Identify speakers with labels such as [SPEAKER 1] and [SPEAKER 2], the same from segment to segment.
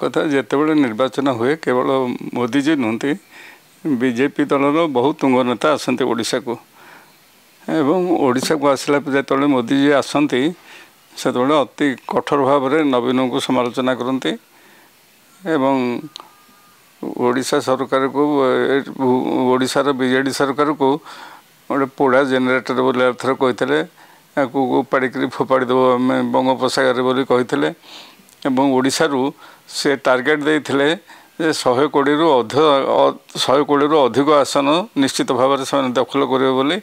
[SPEAKER 1] କଥା ଯେତେବେଳେ ନିର୍ବାଚନ ହୁଏ କେବଳ ମୋଦିଜୀ ନୁହନ୍ତି ବିଜେପି ଦଳର ବହୁ ତୁଙ୍ଗ ନେତା ଆସନ୍ତି ଓଡ଼ିଶାକୁ ଏବଂ ଓଡ଼ିଶାକୁ ଆସିଲା ଯେତେବେଳେ ମୋଦିଜୀ ଆସନ୍ତି ସେତେବେଳେ ଅତି କଠୋର ଭାବରେ ନବୀନଙ୍କୁ ସମାଲୋଚନା କରନ୍ତି ଏବଂ ଓଡ଼ିଶା ସରକାରକୁ ଓଡ଼ିଶାର ବିଜେଡ଼ି ସରକାରକୁ ଗୋଟେ ପୋଡ଼ା ଜେନେରେଟର୍ ବୋଲି ଏଥର କହିଥିଲେ ୟାକୁ ପାଡ଼ିକିରି ଫୋପାଡ଼ି ଦେବ ଆମେ ବଙ୍ଗୋପସାଗରରେ ବୋଲି କହିଥିଲେ ଏବଂ ଓଡ଼ିଶାରୁ ସେ ଟାର୍ଗେଟ୍ ଦେଇଥିଲେ ଯେ ଶହେ କୋଡ଼ିଏରୁ ଅଧ ଶହେ କୋଡ଼ିଏରୁ ଅଧିକ ଆସନ ନିଶ୍ଚିତ ଭାବରେ ସେମାନେ ଦଖଲ କରିବେ ବୋଲି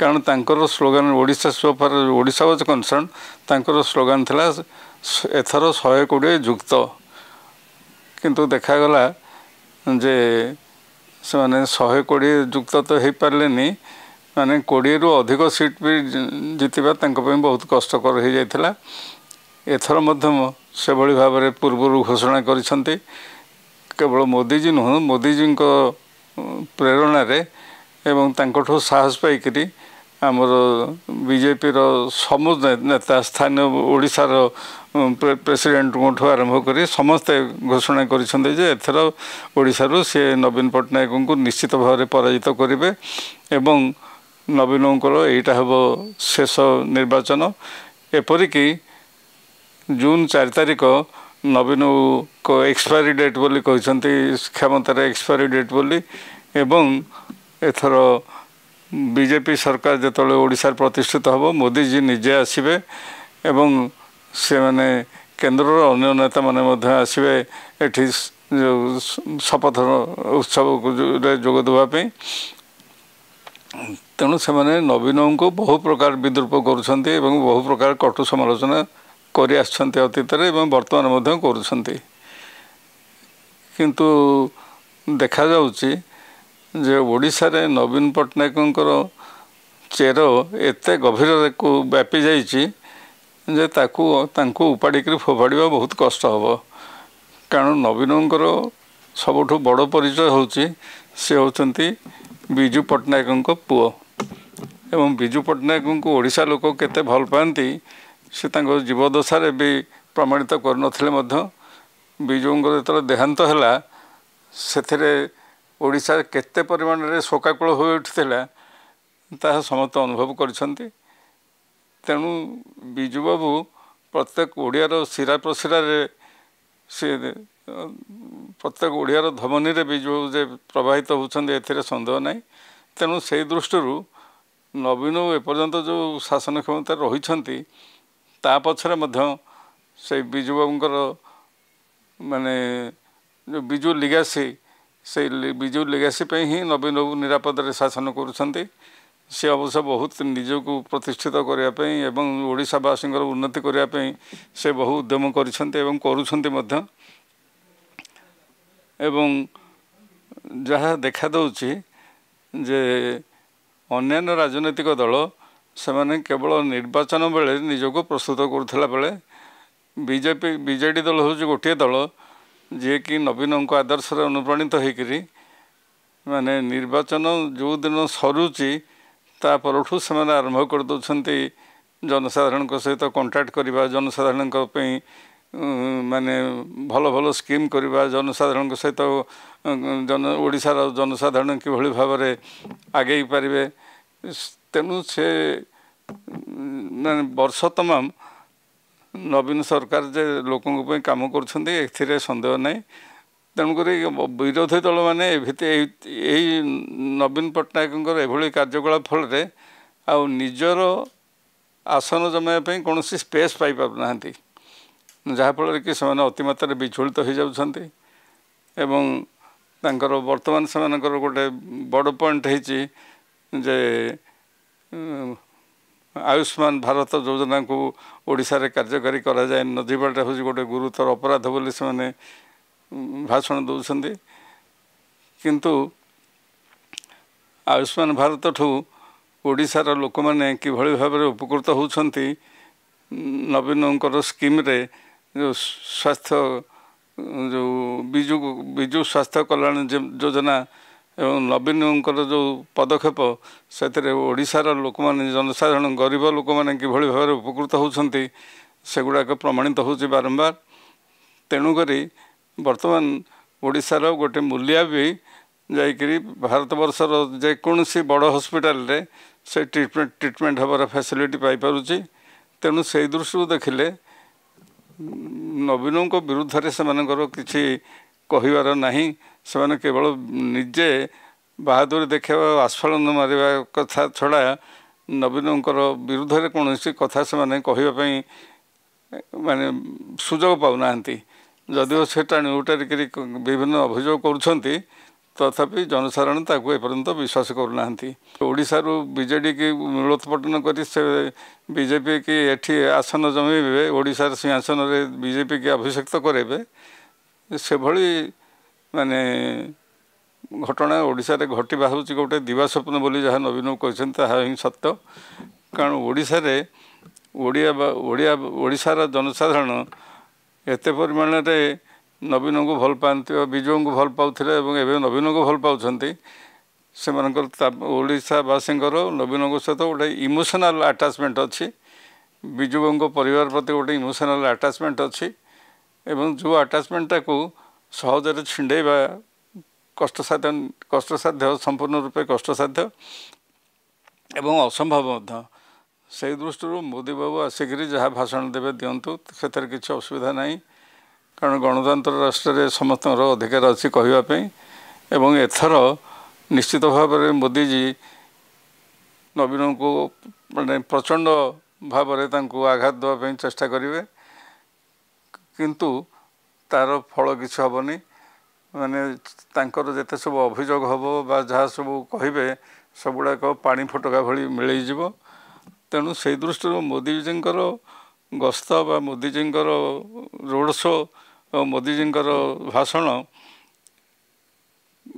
[SPEAKER 1] କାରଣ ତାଙ୍କର slogan Odisha so far Odisha was concern ତାଙ୍କର ସ୍ଲୋଗାନ ଥିଲା ଏଥର ଶହେ କୋଡ଼ିଏ ଯୁକ୍ତ କିନ୍ତୁ ଦେଖାଗଲା ଯେ ସେମାନେ ଶହେ କୋଡ଼ିଏ ଯୁକ୍ତ ତ ହେଇପାରିଲେନି ମାନେ କୋଡ଼ିଏରୁ ଅଧିକ ସିଟ୍ ବି ଜିତିବା ତାଙ୍କ ପାଇଁ ବହୁତ କଷ୍ଟକର ହୋଇଯାଇଥିଲା ଏଥର ମଧ୍ୟ ସେଭଳି ଭାବରେ ପୂର୍ବରୁ ଘୋଷଣା କରିଛନ୍ତି କେବଳ ମୋଦିଜୀ ନୁହଁ ମୋଦିଜୀଙ୍କ ପ୍ରେରଣାରେ ଏବଂ ତାଙ୍କଠୁ ସାହସ ପାଇକରି ଆମର ବିଜେପିର ସମୁ ନେତା ସ୍ଥାନୀୟ ଓଡ଼ିଶାର ପ୍ରେସିଡେଣ୍ଟଙ୍କଠୁ ଆରମ୍ଭ କରି ସମସ୍ତେ ଘୋଷଣା କରିଛନ୍ତି ଯେ ଏଥର ଓଡ଼ିଶାରୁ ସିଏ ନବୀନ ପଟ୍ଟନାୟକଙ୍କୁ ନିଶ୍ଚିତ ଭାବରେ ପରାଜିତ କରିବେ ଏବଂ ନବୀନଙ୍କର ଏଇଟା ହେବ ଶେଷ ନିର୍ବାଚନ ଏପରିକି ଜୁନ୍ ଚାରି ତାରିଖ ନବୀନକୁ ଏକ୍ସପାରି ଡେଟ୍ ବୋଲି କହିଛନ୍ତି କ୍ଷମତାରେ ଏକ୍ସପାରି ଡେଟ୍ ବୋଲି ଏବଂ ଏଥର ବିଜେପି ସରକାର ଯେତେବେଳେ ଓଡ଼ିଶାରେ ପ୍ରତିଷ୍ଠିତ ହେବ ମୋଦିଜୀ ନିଜେ ଆସିବେ ଏବଂ ସେମାନେ କେନ୍ଦ୍ରର ଅନ୍ୟ ନେତାମାନେ ମଧ୍ୟ ଆସିବେ ଏଠି ଯେଉଁ ଶପଥ ଉତ୍ସବରେ ଯୋଗ ଦେବା ପାଇଁ ତେଣୁ ସେମାନେ ନବୀନଙ୍କୁ ବହୁ ପ୍ରକାର ବିଦ୍ରୁପ କରୁଛନ୍ତି ଏବଂ ବହୁ ପ୍ରକାର କଟୁ ସମାଲୋଚନା କରିଆସୁଛନ୍ତି ଅତୀତରେ ଏବଂ ବର୍ତ୍ତମାନ ମଧ୍ୟ କରୁଛନ୍ତି କିନ୍ତୁ ଦେଖାଯାଉଛି ଯେ ଓଡ଼ିଶାରେ ନବୀନ ପଟ୍ଟନାୟକଙ୍କର ଚେର ଏତେ ଗଭୀରକୁ ବ୍ୟାପି ଯାଇଛି ଯେ ତାକୁ ତାଙ୍କୁ ଉପାଡ଼ିକରି ଫୋପାଡ଼ିବା ବହୁତ କଷ୍ଟ ହେବ କାରଣ ନବୀନଙ୍କର ସବୁଠୁ ବଡ଼ ପରିଚୟ ହେଉଛି ସେ ହେଉଛନ୍ତି ବିଜୁ ପଟ୍ଟନାୟକଙ୍କ ପୁଅ ଏବଂ ବିଜୁ ପଟ୍ଟନାୟକଙ୍କୁ ଓଡ଼ିଶା ଲୋକ କେତେ ଭଲ ପାଆନ୍ତି ସେ ତାଙ୍କ ଜୀବଦଶାରେ ବି ପ୍ରମାଣିତ କରୁନଥିଲେ ମଧ୍ୟ ବିଜୁଙ୍କର ଯେତେବେଳେ ଦେହାନ୍ତ ହେଲା ସେଥିରେ ଓଡ଼ିଶା କେତେ ପରିମାଣରେ ଶୋକାକୁଳ ହୋଇ ଉଠିଥିଲା ତାହା ସମସ୍ତେ ଅନୁଭବ କରିଛନ୍ତି ତେଣୁ ବିଜୁବାବୁ ପ୍ରତ୍ୟେକ ଓଡ଼ିଆର ଶିରା ପ୍ରଶିରାରେ ସେ ପ୍ରତ୍ୟେକ ଓଡ଼ିଆର ଧ୍ୱନିରେ ବିଜୁବାବୁ ଯେ ପ୍ରବାହିତ ହେଉଛନ୍ତି ଏଥିରେ ସନ୍ଦେହ ନାହିଁ ତେଣୁ ସେଇ ଦୃଷ୍ଟିରୁ ନବୀନ ଏପର୍ଯ୍ୟନ୍ତ ଯେଉଁ ଶାସନ କ୍ଷମତାରେ ରହିଛନ୍ତି ତା ପଛରେ ମଧ୍ୟ ସେଇ ବିଜୁ ବାବୁଙ୍କର ମାନେ ବିଜୁ ଲିଗାସି ସେଇ ବିଜୁ ଲିଗାସି ପାଇଁ ହିଁ ନବୀନ ବାବୁ ନିରାପଦରେ ଶାସନ କରୁଛନ୍ତି ସେ ଅବଶ୍ୟ ବହୁତ ନିଜକୁ ପ୍ରତିଷ୍ଠିତ କରିବା ପାଇଁ ଏବଂ ଓଡ଼ିଶାବାସୀଙ୍କର ଉନ୍ନତି କରିବା ପାଇଁ ସେ ବହୁ ଉଦ୍ୟମ କରିଛନ୍ତି ଏବଂ କରୁଛନ୍ତି ମଧ୍ୟ ଏବଂ ଯାହା ଦେଖାଦେଉଛି ଯେ ଅନ୍ୟାନ୍ୟ ରାଜନୈତିକ ଦଳ ସେମାନେ କେବଳ ନିର୍ବାଚନ ବେଳେ ନିଜକୁ ପ୍ରସ୍ତୁତ କରୁଥିଲା ବେଳେ ବିଜେପି ବିଜେଡ଼ି ଦଳ ହେଉଛି ଗୋଟିଏ ଦଳ ଯିଏକି ନବୀନଙ୍କ ଆଦର୍ଶରେ ଅନୁପ୍ରାଣିତ ହୋଇକରି ମାନେ ନିର୍ବାଚନ ଯେଉଁଦିନ ସରୁଛି ତା ପରଠୁ ସେମାନେ ଆରମ୍ଭ କରିଦେଉଛନ୍ତି ଜନସାଧାରଣଙ୍କ ସହିତ କଣ୍ଟାକ୍ଟ କରିବା ଜନସାଧାରଣଙ୍କ ପାଇଁ ମାନେ ଭଲ ଭଲ ସ୍କିମ୍ କରିବା ଜନସାଧାରଣଙ୍କ ସହିତ ଜନ ଓଡ଼ିଶାର ଜନସାଧାରଣ କିଭଳି ଭାବରେ ଆଗେଇ ପାରିବେ ତେଣୁ ସେ ମାନେ ବର୍ଷ ତମାମ ନବୀନ ସରକାର ଯେ ଲୋକଙ୍କ ପାଇଁ କାମ କରୁଛନ୍ତି ଏଥିରେ ସନ୍ଦେହ ନାହିଁ ତେଣୁକରି ବିରୋଧୀ ଦଳମାନେ ଏ ଭିତରେ ଏଇ ନବୀନ ପଟ୍ଟନାୟକଙ୍କର ଏଭଳି କାର୍ଯ୍ୟକଳାପ ଫଳରେ ଆଉ ନିଜର ଆସନ ଜମାଇବା ପାଇଁ କୌଣସି ସ୍ପେସ୍ ପାଇପାରୁନାହାନ୍ତି ଯାହାଫଳରେ କି ସେମାନେ ଅତିମାତ୍ରାରେ ବିଚଳିତ ହୋଇଯାଉଛନ୍ତି ଏବଂ ତାଙ୍କର ବର୍ତ୍ତମାନ ସେମାନଙ୍କର ଗୋଟେ ବଡ଼ ପଏଣ୍ଟ ହେଇଛି ଯେ ଆୟୁଷ୍ମାନ ଭାରତ ଯୋଜନାକୁ ଓଡ଼ିଶାରେ କାର୍ଯ୍ୟକାରୀ କରାଯାଏ ନଦୀବାଡ଼ଟା ହେଉଛି ଗୋଟେ ଗୁରୁତର ଅପରାଧ ବୋଲି ସେମାନେ ଭାଷଣ ଦେଉଛନ୍ତି କିନ୍ତୁ ଆୟୁଷ୍ମାନ ଭାରତଠୁ ଓଡ଼ିଶାର ଲୋକମାନେ କିଭଳି ଭାବରେ ଉପକୃତ ହେଉଛନ୍ତି ନବୀନଙ୍କର ସ୍କିମ୍ରେ ଯେଉଁ ସ୍ୱାସ୍ଥ୍ୟ ଯେଉଁ ବିଜୁ ବିଜୁ ସ୍ୱାସ୍ଥ୍ୟ କଲ୍ୟାଣ ଯୋଜନା ଏବଂ ନବୀନଙ୍କର ଯେଉଁ ପଦକ୍ଷେପ ସେଥିରେ ଓଡ଼ିଶାର ଲୋକମାନେ ଜନସାଧାରଣ ଗରିବ ଲୋକମାନେ କିଭଳି ଭାବରେ ଉପକୃତ ହେଉଛନ୍ତି ସେଗୁଡ଼ାକ ପ୍ରମାଣିତ ହେଉଛି ବାରମ୍ବାର ତେଣୁକରି ବର୍ତ୍ତମାନ ଓଡ଼ିଶାର ଗୋଟେ ମୂଲିଆ ବି ଯାଇକରି ଭାରତବର୍ଷର ଯେକୌଣସି ବଡ଼ ହସ୍ପିଟାଲରେ ସେ ଟ୍ରିଟମେଣ୍ଟ ଟ୍ରିଟମେଣ୍ଟ ହେବାର ଫ୍ୟାସିଲିଟି ପାଇପାରୁଛି ତେଣୁ ସେଇ ଦୃଷ୍ଟିରୁ ଦେଖିଲେ ନବୀନଙ୍କ ବିରୁଦ୍ଧରେ ସେମାନଙ୍କର କିଛି କହିବାର ନାହିଁ ସେମାନେ କେବଳ ନିଜେ ବାହାଦୁର ଦେଖାଇବା ଆସ୍ଫଳନ ମାରିବା କଥା ଛଡ଼ା ନବୀନଙ୍କର ବିରୁଦ୍ଧରେ କୌଣସି କଥା ସେମାନେ କହିବା ପାଇଁ ମାନେ ସୁଯୋଗ ପାଉନାହାନ୍ତି ଯଦିଓ ସେ ଟାଣି ଉଟାରିକିରି ବିଭିନ୍ନ ଅଭିଯୋଗ କରୁଛନ୍ତି ତଥାପି ଜନସାଧାରଣ ତାକୁ ଏପର୍ଯ୍ୟନ୍ତ ବିଶ୍ୱାସ କରୁନାହାନ୍ତି ଓଡ଼ିଶାରୁ କି ମୂଳୋତ୍ପାଟନ କରି ସେ ବିଜେପି କି ଏଠି ଆସନ ଜମେଇବେ ଓଡ଼ିଶାର ସିଂହାସନରେ ବିଜେପି କି ଅଭିଷେକ୍ତ କରେଇବେ ସେଭଳି ମାନେ ଘଟଣା ଓଡ଼ିଶାରେ ଘଟିବା ହେଉଛି ଗୋଟେ ଦିବା ସ୍ୱପ୍ନ ବୋଲି ଯାହା ନବୀନ କହିଛନ୍ତି ତାହା ହିଁ ସତ୍ୟ କାରଣ ଓଡ଼ିଶାରେ ଓଡ଼ିଆ ବା ଓଡ଼ିଆ ଓଡ଼ିଶାର ଜନସାଧାରଣ ଏତେ ପରିମାଣରେ ନବୀନଙ୍କୁ ଭଲ ପାଆନ୍ତି ବା ବିଜୁଙ୍କୁ ଭଲ ପାଉଥିଲେ ଏବଂ ଏବେ ନବୀନଙ୍କୁ ଭଲ ପାଉଛନ୍ତି ସେମାନଙ୍କର ଓଡ଼ିଶାବାସୀଙ୍କର ନବୀନଙ୍କ ସହିତ ଗୋଟେ ଇମୋସନାଲ୍ ଆଟାଚମେଣ୍ଟ ଅଛି ବିଜୁବାବୁଙ୍କ ପରିବାର ପ୍ରତି ଗୋଟେ ଇମୋସନାଲ୍ ଆଟାଚମେଣ୍ଟ ଅଛି ଏବଂ ଯେଉଁ ଆଟାଚମେଣ୍ଟଟାକୁ ସହଜରେ ଛିଣ୍ଡେଇବା କଷ୍ଟସାଧ୍ୟ କଷ୍ଟସାଧ୍ୟ ସମ୍ପୂର୍ଣ୍ଣ ରୂପେ କଷ୍ଟସାଧ୍ୟ ଏବଂ ଅସମ୍ଭବ ମଧ୍ୟ ସେହି ଦୃଷ୍ଟିରୁ ମୋଦି ବାବୁ ଆସିକରି ଯାହା ଭାଷଣ ଦେବେ ଦିଅନ୍ତୁ ସେଥିରେ କିଛି ଅସୁବିଧା ନାହିଁ କାରଣ ଗଣତନ୍ତ୍ର ରାଷ୍ଟ୍ରରେ ସମସ୍ତଙ୍କର ଅଧିକାର ଅଛି କହିବା ପାଇଁ ଏବଂ ଏଥର ନିଶ୍ଚିତ ଭାବରେ ମୋଦିଜୀ ନବୀନଙ୍କୁ ମାନେ ପ୍ରଚଣ୍ଡ ଭାବରେ ତାଙ୍କୁ ଆଘାତ ଦେବା ପାଇଁ ଚେଷ୍ଟା କରିବେ କିନ୍ତୁ ତାର ଫଳ କିଛି ହେବନି ମାନେ ତାଙ୍କର ଯେତେ ସବୁ ଅଭିଯୋଗ ହେବ ବା ଯାହା ସବୁ କହିବେ ସବୁଗୁଡ଼ାକ ପାଣି ଫୋଟକା ଭଳି ମିଳେଇଯିବ ତେଣୁ ସେଇ ଦୃଷ୍ଟିରୁ ମୋଦିଜୀଙ୍କର ଗସ୍ତ ବା ମୋଦିଜୀଙ୍କର ରୋଡ଼ ଶୋ ମୋଦିଜୀଙ୍କର ଭାଷଣ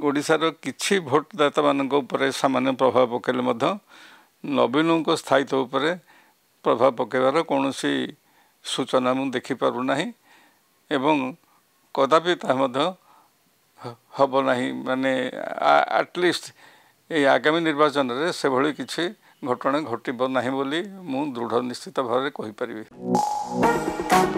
[SPEAKER 1] ଓଡ଼ିଶାର କିଛି ଭୋଟଦାତାମାନଙ୍କ ଉପରେ ସାମାନ୍ୟ ପ୍ରଭାବ ପକାଇଲେ ମଧ୍ୟ ନବୀନଙ୍କ ସ୍ଥାୟିତ୍ୱ ଉପରେ ପ୍ରଭାବ ପକାଇବାର କୌଣସି ସୂଚନା ମୁଁ ଦେଖିପାରୁନାହିଁ ଏବଂ କଦାପି ତାହା ମଧ୍ୟ ହେବ ନାହିଁ ମାନେ ଆଟଲିଷ୍ଟ ଏଇ ଆଗାମୀ ନିର୍ବାଚନରେ ସେଭଳି କିଛି ଘଟଣା ଘଟିବ ନାହିଁ ବୋଲି ମୁଁ ଦୃଢ଼ ନିଶ୍ଚିତ ଭାବରେ କହିପାରିବି